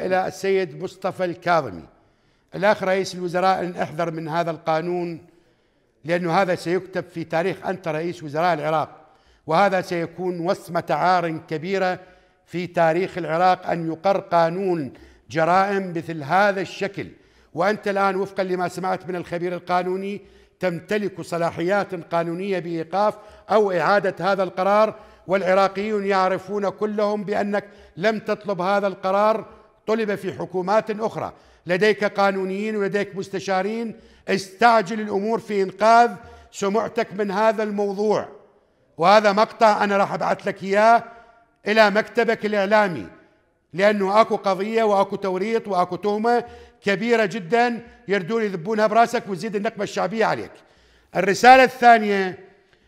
إلى السيد مصطفى الكاظمي الأخ رئيس الوزراء أن احذر من هذا القانون لأن هذا سيكتب في تاريخ أنت رئيس وزراء العراق وهذا سيكون وصمة عار كبيرة في تاريخ العراق أن يقر قانون جرائم مثل هذا الشكل وأنت الآن وفقا لما سمعت من الخبير القانوني تمتلك صلاحيات قانونية بإيقاف أو إعادة هذا القرار والعراقيون يعرفون كلهم بأنك لم تطلب هذا القرار طلب في حكومات أخرى لديك قانونيين ولديك مستشارين استعجل الأمور في إنقاذ سمعتك من هذا الموضوع وهذا مقطع أنا راح أبعث لك إياه إلى مكتبك الإعلامي لأنه أكو قضية وأكو توريط وأكو تهمة كبيرة جدا يردون يذبونها براسك وتزيد النقمة الشعبية عليك الرسالة الثانية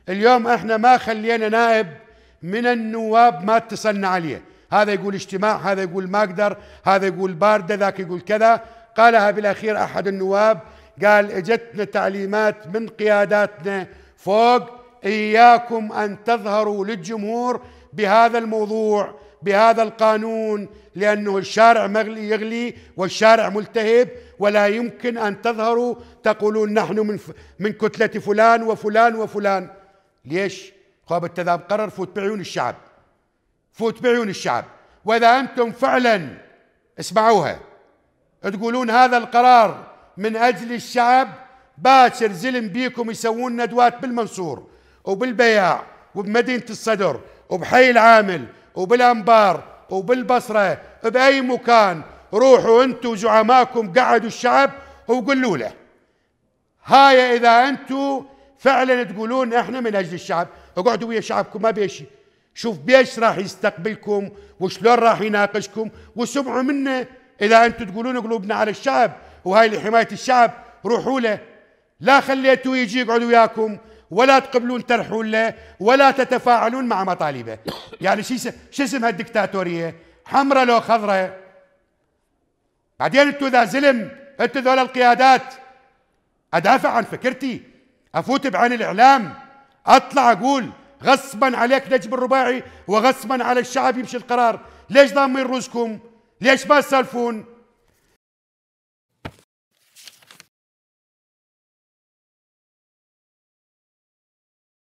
اليوم احنا ما خلينا نائب من النواب ما اتصلنا عليه هذا يقول اجتماع هذا يقول ما أقدر هذا يقول باردة ذاك يقول كذا قالها بالأخير أحد النواب قال اجتنا تعليمات من قياداتنا فوق إياكم أن تظهروا للجمهور بهذا الموضوع بهذا القانون لأنه الشارع مغلي يغلي والشارع ملتهب ولا يمكن أن تظهروا تقولون نحن من, من كتلة فلان وفلان وفلان ليش؟ خاب التذاب قرر فوت بعيون الشعب فوت بعيون الشعب واذا انتم فعلا اسمعوها تقولون هذا القرار من اجل الشعب باكر زلم بيكم يسوون ندوات بالمنصور وبالبياع وبمدينه الصدر وبحي العامل وبالانبار وبالبصره باي مكان روحوا انتم وزعمائكم قعدوا الشعب وقولوا له هاي اذا انتم فعلا تقولون احنا من اجل الشعب اقعدوا ويا شعبكم ما بيشي شوف بيش راح يستقبلكم وشلون راح يناقشكم وسمعوا منه اذا انتم تقولون قلوبنا على الشعب وهاي لحمايه الشعب روحوا له لا خليتوا يجي يقعد وياكم ولا تقبلون ترحول له ولا تتفاعلون مع مطالبه يعني شو شو اسمها الدكتاتوريه؟ حمراء لو خضراء بعدين انتم اذا زلم انتم ذول القيادات ادافع عن فكرتي افوت بعين الاعلام اطلع اقول غصبا عليك نجم الرباعي وغصبا على الشعب يمشي القرار ليش ضامين رزقكم ليش ما تسالفون